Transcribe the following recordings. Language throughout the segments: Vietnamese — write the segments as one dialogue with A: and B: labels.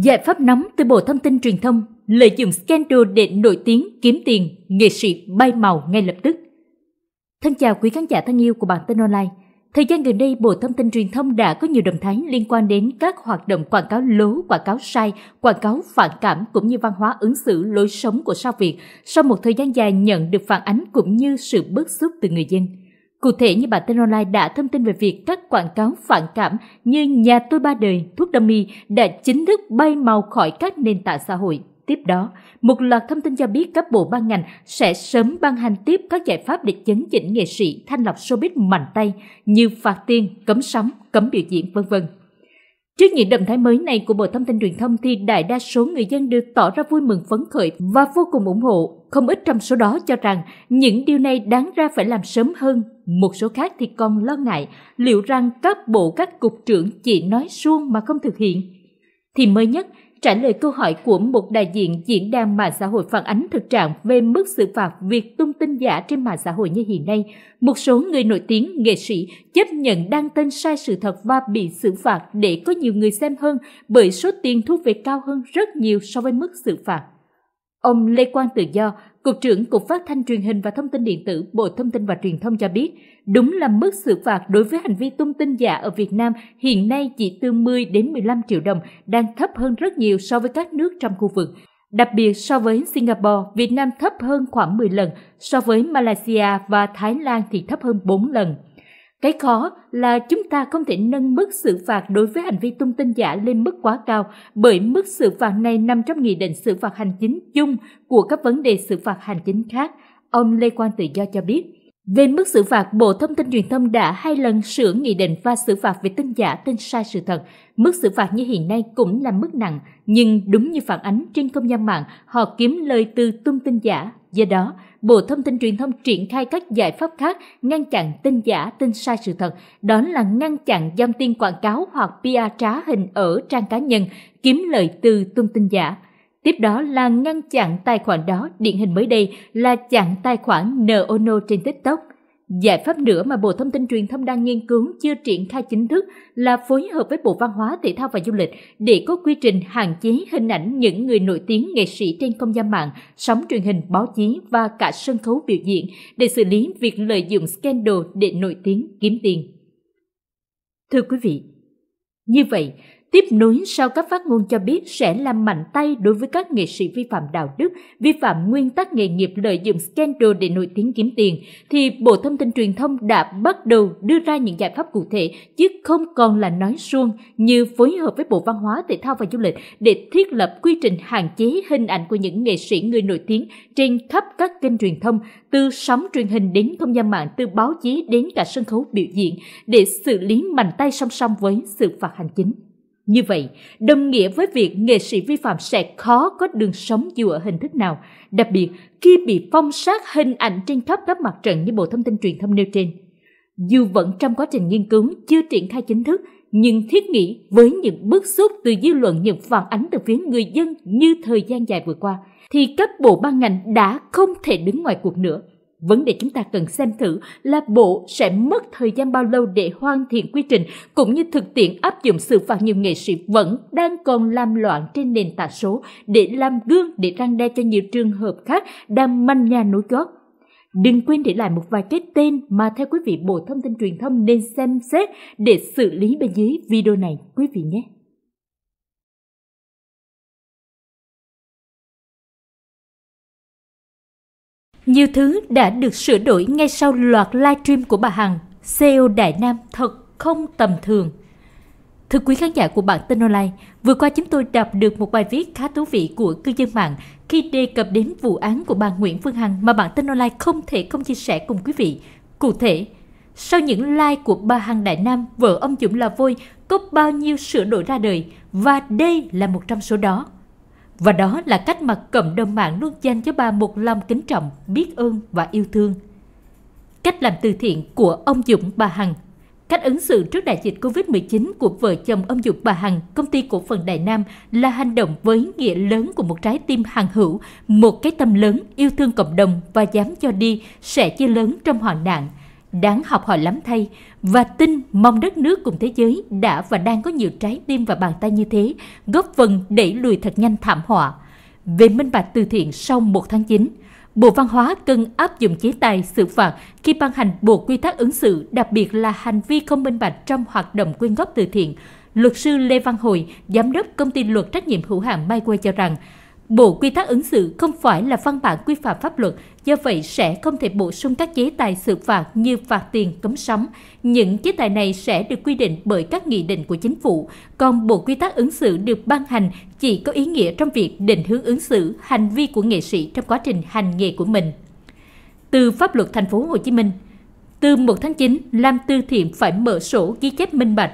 A: Giải pháp nóng từ Bộ Thông tin Truyền thông lợi dụng scandal để nổi tiếng kiếm tiền, nghệ sĩ bay màu ngay lập tức. Thân chào quý khán giả thân yêu của bản tin online. Thời gian gần đây, Bộ Thông tin Truyền thông đã có nhiều động thái liên quan đến các hoạt động quảng cáo lố, quảng cáo sai, quảng cáo phản cảm cũng như văn hóa ứng xử lối sống của sao Việt sau một thời gian dài nhận được phản ánh cũng như sự bức xúc từ người dân. Cụ thể như bản tin online đã thông tin về việc các quảng cáo phản cảm như Nhà tôi ba đời, thuốc dummy đã chính thức bay màu khỏi các nền tảng xã hội. Tiếp đó, một loạt thông tin cho biết các bộ ban ngành sẽ sớm ban hành tiếp các giải pháp để chấn chỉnh nghệ sĩ thanh lọc showbiz mạnh tay như phạt tiền, cấm sóng, cấm biểu diễn, vân vân. Trước những động thái mới này của Bộ Thông tin Truyền thông thì đại đa số người dân đều tỏ ra vui mừng phấn khởi và vô cùng ủng hộ. Không ít trong số đó cho rằng những điều này đáng ra phải làm sớm hơn một số khác thì còn lo ngại liệu rằng các bộ các cục trưởng chỉ nói suông mà không thực hiện. Thì mới nhất, trả lời câu hỏi của một đại diện diễn đàn mạng xã hội phản ánh thực trạng về mức xử phạt việc tung tin giả trên mạng xã hội như hiện nay, một số người nổi tiếng, nghệ sĩ chấp nhận đăng tin sai sự thật và bị xử phạt để có nhiều người xem hơn bởi số tiền thu về cao hơn rất nhiều so với mức xử phạt. Ông Lê Quang Tự Do, Cục trưởng Cục Phát thanh Truyền hình và Thông tin Điện tử Bộ Thông tin và Truyền thông cho biết, đúng là mức xử phạt đối với hành vi tung tin giả ở Việt Nam hiện nay chỉ từ 10 đến 15 triệu đồng, đang thấp hơn rất nhiều so với các nước trong khu vực. Đặc biệt so với Singapore, Việt Nam thấp hơn khoảng 10 lần, so với Malaysia và Thái Lan thì thấp hơn 4 lần. Cái khó là chúng ta không thể nâng mức xử phạt đối với hành vi tung tin giả lên mức quá cao bởi mức xử phạt này nằm trong nghị định xử phạt hành chính chung của các vấn đề xử phạt hành chính khác, ông Lê Quang Tự Do cho biết. Về mức xử phạt, Bộ Thông tin Truyền thông đã hai lần sửa nghị định và xử phạt về tin giả, tin sai sự thật. Mức xử phạt như hiện nay cũng là mức nặng, nhưng đúng như phản ánh trên không gian mạng, họ kiếm lời từ tung tin giả, Do đó, Bộ Thông tin Truyền thông triển khai các giải pháp khác ngăn chặn tin giả, tin sai sự thật, đó là ngăn chặn dòng tin quảng cáo hoặc PR trá hình ở trang cá nhân, kiếm lợi từ tung tin giả. Tiếp đó là ngăn chặn tài khoản đó, điển hình mới đây là chặn tài khoản Nono trên TikTok – Giải pháp nữa mà Bộ Thông tin Truyền thông đang nghiên cứu chưa triển khai chính thức là phối hợp với Bộ Văn hóa, Thể thao và Du lịch để có quy trình hạn chế hình ảnh những người nổi tiếng nghệ sĩ trên không gian mạng, sóng truyền hình, báo chí và cả sân khấu biểu diễn để xử lý việc lợi dụng scandal để nổi tiếng kiếm tiền. Thưa quý vị, như vậy, Tiếp nối sau các phát ngôn cho biết sẽ làm mạnh tay đối với các nghệ sĩ vi phạm đạo đức, vi phạm nguyên tắc nghề nghiệp lợi dụng scandal để nổi tiếng kiếm tiền, thì Bộ Thông tin Truyền thông đã bắt đầu đưa ra những giải pháp cụ thể chứ không còn là nói suông như phối hợp với Bộ Văn hóa, Thể thao và Du lịch để thiết lập quy trình hạn chế hình ảnh của những nghệ sĩ người nổi tiếng trên khắp các kênh truyền thông, từ sóng truyền hình đến không gian mạng, từ báo chí đến cả sân khấu biểu diễn để xử lý mạnh tay song song với sự phạt hành chính. Như vậy, đồng nghĩa với việc nghệ sĩ vi phạm sẽ khó có đường sống dù ở hình thức nào, đặc biệt khi bị phong sát hình ảnh trên khắp các mặt trận như Bộ Thông tin Truyền thông nêu trên. Dù vẫn trong quá trình nghiên cứu chưa triển khai chính thức, nhưng thiết nghĩ với những bức xúc từ dư luận những phản ánh từ phía người dân như thời gian dài vừa qua, thì các bộ ban ngành đã không thể đứng ngoài cuộc nữa. Vấn đề chúng ta cần xem thử là bộ sẽ mất thời gian bao lâu để hoàn thiện quy trình cũng như thực tiễn áp dụng xử phạt nhiều nghệ sĩ vẫn đang còn làm loạn trên nền tảng số để làm gương để răng đe cho nhiều trường hợp khác đang manh nha nối gót. Đừng quên để lại một vài cái tên mà theo quý vị Bộ Thông tin Truyền thông nên xem xét để xử lý bên dưới video này quý vị nhé. Nhiều thứ đã được sửa đổi ngay sau loạt livestream của bà Hằng. CEO Đại Nam thật không tầm thường. Thưa quý khán giả của bản tin online, vừa qua chúng tôi đọc được một bài viết khá thú vị của cư dân mạng khi đề cập đến vụ án của bà Nguyễn Phương Hằng mà bản tin online không thể không chia sẻ cùng quý vị. Cụ thể, sau những like của bà Hằng Đại Nam, vợ ông Dũng là Vôi, có bao nhiêu sửa đổi ra đời và đây là một trong số đó. Và đó là cách mà cộng đồng mạng luôn dành cho bà một lòng kính trọng, biết ơn và yêu thương. Cách làm từ thiện của ông Dũng bà Hằng Cách ứng xử trước đại dịch Covid-19 của vợ chồng ông Dục bà Hằng, công ty cổ phần Đại Nam là hành động với nghĩa lớn của một trái tim hàng hữu, một cái tâm lớn, yêu thương cộng đồng và dám cho đi sẽ chia lớn trong hoạn nạn – đáng học hỏi lắm thay và tin mong đất nước cùng thế giới đã và đang có nhiều trái tim và bàn tay như thế, góp phần đẩy lùi thật nhanh thảm họa. Về minh bạch từ thiện sau 1 tháng 9, Bộ Văn hóa cần áp dụng chế tài xử phạt khi ban hành bộ quy tắc ứng xử, đặc biệt là hành vi không minh bạch trong hoạt động quyên góp từ thiện. Luật sư Lê Văn Hồi, giám đốc công ty luật trách nhiệm hữu hạn Mai Quê cho rằng, Bộ Quy tắc ứng xử không phải là văn bản quy phạm pháp luật, do vậy sẽ không thể bổ sung các chế tài xử phạt như phạt tiền cấm sóng. Những chế tài này sẽ được quy định bởi các nghị định của chính phủ, còn Bộ Quy tắc ứng xử được ban hành chỉ có ý nghĩa trong việc định hướng ứng xử hành vi của nghệ sĩ trong quá trình hành nghề của mình. Từ pháp luật thành phố Hồ Chí Minh, từ 1 tháng 9, Lam Tư Thiện phải mở sổ ghi chép minh bạch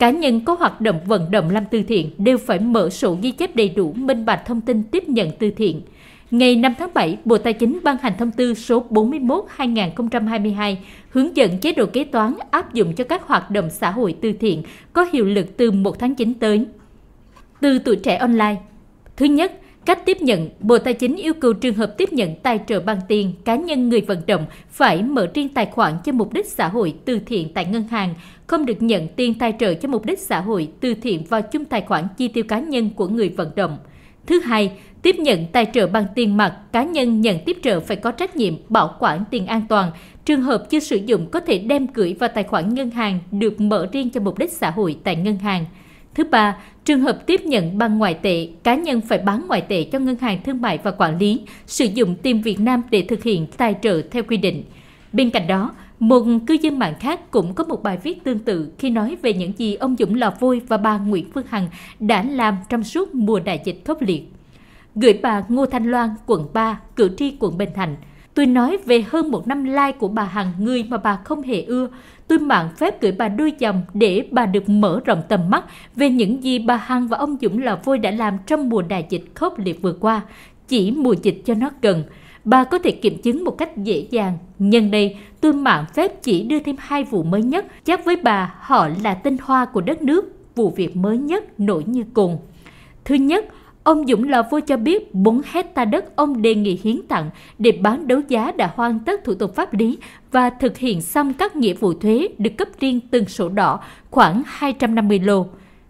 A: Cá nhân có hoạt động vận động làm từ thiện đều phải mở sổ ghi chép đầy đủ minh bạch thông tin tiếp nhận từ thiện. Ngày 5 tháng 7, Bộ Tài chính ban hành thông tư số 41-2022 hướng dẫn chế độ kế toán áp dụng cho các hoạt động xã hội từ thiện có hiệu lực từ 1 tháng 9 tới. Từ tuổi trẻ online Thứ nhất, Cách tiếp nhận, Bộ Tài chính yêu cầu trường hợp tiếp nhận tài trợ bằng tiền, cá nhân người vận động phải mở riêng tài khoản cho mục đích xã hội từ thiện tại ngân hàng, không được nhận tiền tài trợ cho mục đích xã hội từ thiện vào chung tài khoản chi tiêu cá nhân của người vận động. Thứ hai, tiếp nhận tài trợ bằng tiền mặt, cá nhân nhận tiếp trợ phải có trách nhiệm bảo quản tiền an toàn. Trường hợp chưa sử dụng có thể đem gửi vào tài khoản ngân hàng được mở riêng cho mục đích xã hội tại ngân hàng. Thứ ba, Trường hợp tiếp nhận bằng ngoại tệ, cá nhân phải bán ngoại tệ cho Ngân hàng Thương mại và Quản lý, sử dụng tiền Việt Nam để thực hiện tài trợ theo quy định. Bên cạnh đó, một cư dân mạng khác cũng có một bài viết tương tự khi nói về những gì ông Dũng Lò Vui và bà Nguyễn Phương Hằng đã làm trong suốt mùa đại dịch khốc liệt. Gửi bà Ngô Thanh Loan, quận 3, cử tri quận Bình Thạnh – Tôi nói về hơn một năm lai like của bà Hằng người mà bà không hề ưa. Tôi mạn phép gửi bà đôi dòng để bà được mở rộng tầm mắt về những gì bà Hằng và ông Dũng Lò Vôi đã làm trong mùa đại dịch khốc liệt vừa qua. Chỉ mùa dịch cho nó cần bà có thể kiểm chứng một cách dễ dàng. Nhân đây, tôi mạn phép chỉ đưa thêm hai vụ mới nhất, chắc với bà họ là tinh hoa của đất nước, vụ việc mới nhất nổi như cùng. Thứ nhất, Ông Dũng Lò Vua cho biết 4 hecta đất ông đề nghị hiến tặng để bán đấu giá đã hoàn tất thủ tục pháp lý và thực hiện xong các nghĩa vụ thuế được cấp riêng từng sổ đỏ khoảng 250 lô.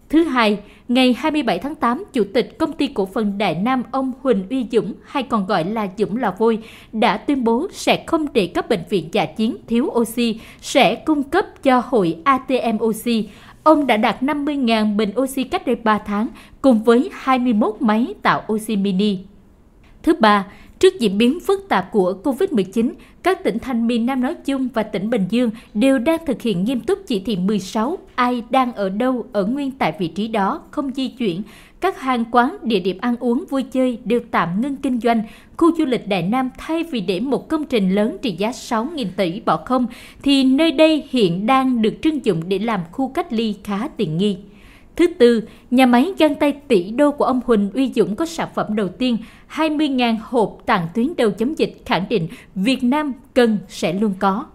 A: Thứ hai, ngày 27 tháng 8, Chủ tịch Công ty Cổ phần Đại Nam ông Huỳnh Uy Dũng, hay còn gọi là Dũng Lò Vôi, đã tuyên bố sẽ không để các bệnh viện giả chiến thiếu oxy, sẽ cung cấp cho hội ATM oxy. Ông đã đạt 50.000 bình oxy cách đây 3 tháng cùng với 21 máy tạo oxy mini. Thứ ba, Trước diễn biến phức tạp của COVID-19, các tỉnh thành miền Nam nói chung và tỉnh Bình Dương đều đang thực hiện nghiêm túc chỉ thị 16, ai đang ở đâu ở nguyên tại vị trí đó, không di chuyển. Các hàng quán, địa điểm ăn uống, vui chơi đều tạm ngưng kinh doanh. Khu du lịch Đại Nam thay vì để một công trình lớn trị giá 6.000 tỷ bỏ không, thì nơi đây hiện đang được trưng dụng để làm khu cách ly khá tiện nghi. Thứ tư, nhà máy găng tay tỷ đô của ông Huỳnh Uy Dũng có sản phẩm đầu tiên 20.000 hộp tàn tuyến đầu chống dịch khẳng định Việt Nam cần sẽ luôn có.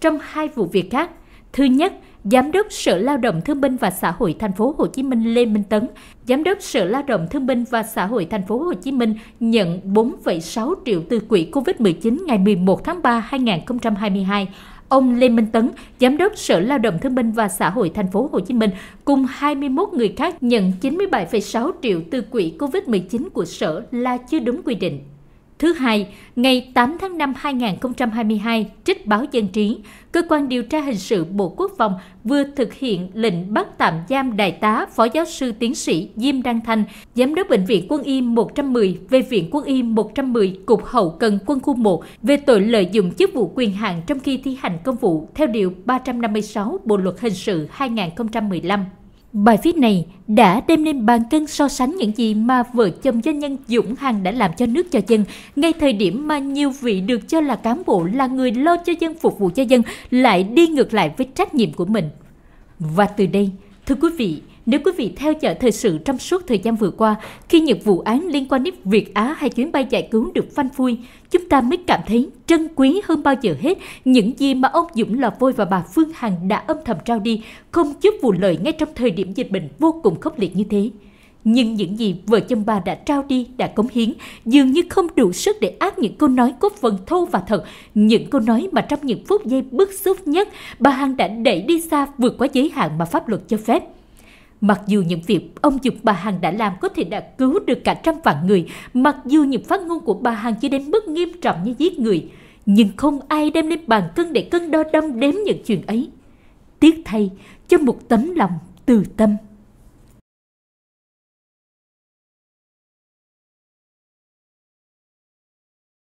A: Trong hai vụ việc khác, thứ nhất, Giám đốc Sở Lao động Thương binh và Xã hội Thành phố Hồ Chí Minh Lê Minh Tấn, Giám đốc Sở Lao động Thương binh và Xã hội Thành phố Hồ Chí Minh nhận 4,6 triệu từ quỹ COVID-19 ngày 11 tháng 3 2022 ông Lê Minh Tấn, Giám đốc Sở Lao động Thương binh và Xã hội Thành phố Hồ Chí Minh cùng 21 người khác nhận 97,6 triệu từ quỹ COVID-19 của Sở là chưa đúng quy định. Thứ hai, ngày 8 tháng 5 2022, trích báo dân trí, Cơ quan điều tra hình sự Bộ Quốc phòng vừa thực hiện lệnh bắt tạm giam Đại tá Phó Giáo sư Tiến sĩ Diêm Đăng Thanh, Giám đốc Bệnh viện Quân y 110 về Viện Quân y 110 Cục Hậu Cần Quân khu 1 về tội lợi dụng chức vụ quyền hạn trong khi thi hành công vụ theo Điều 356 Bộ Luật Hình sự 2015. Bài viết này đã đem lên bàn cân so sánh những gì mà vợ chồng doanh nhân Dũng Hằng đã làm cho nước cho dân, ngay thời điểm mà nhiều vị được cho là cán bộ là người lo cho dân phục vụ cho dân lại đi ngược lại với trách nhiệm của mình. Và từ đây, thưa quý vị, nếu quý vị theo dõi thời sự trong suốt thời gian vừa qua, khi những vụ án liên quan đến Việt Á hay chuyến bay giải cứu được phanh phui, chúng ta mới cảm thấy trân quý hơn bao giờ hết những gì mà ông Dũng Lò Vôi và bà Phương Hằng đã âm thầm trao đi, không chút vụ lợi ngay trong thời điểm dịch bệnh vô cùng khốc liệt như thế. Nhưng những gì vợ chồng bà đã trao đi, đã cống hiến, dường như không đủ sức để áp những câu nói cốt phần thô và thật. Những câu nói mà trong những phút giây bức xúc nhất, bà Hằng đã đẩy đi xa vượt quá giới hạn mà pháp luật cho phép. Mặc dù những việc ông Dục bà Hằng đã làm có thể đã cứu được cả trăm vạn người, mặc dù những phát ngôn của bà Hằng chỉ đến mức nghiêm trọng như giết người, nhưng không ai đem lên bàn cân để cân đo đong đếm những chuyện ấy. Tiếc thay cho một tấm lòng từ tâm.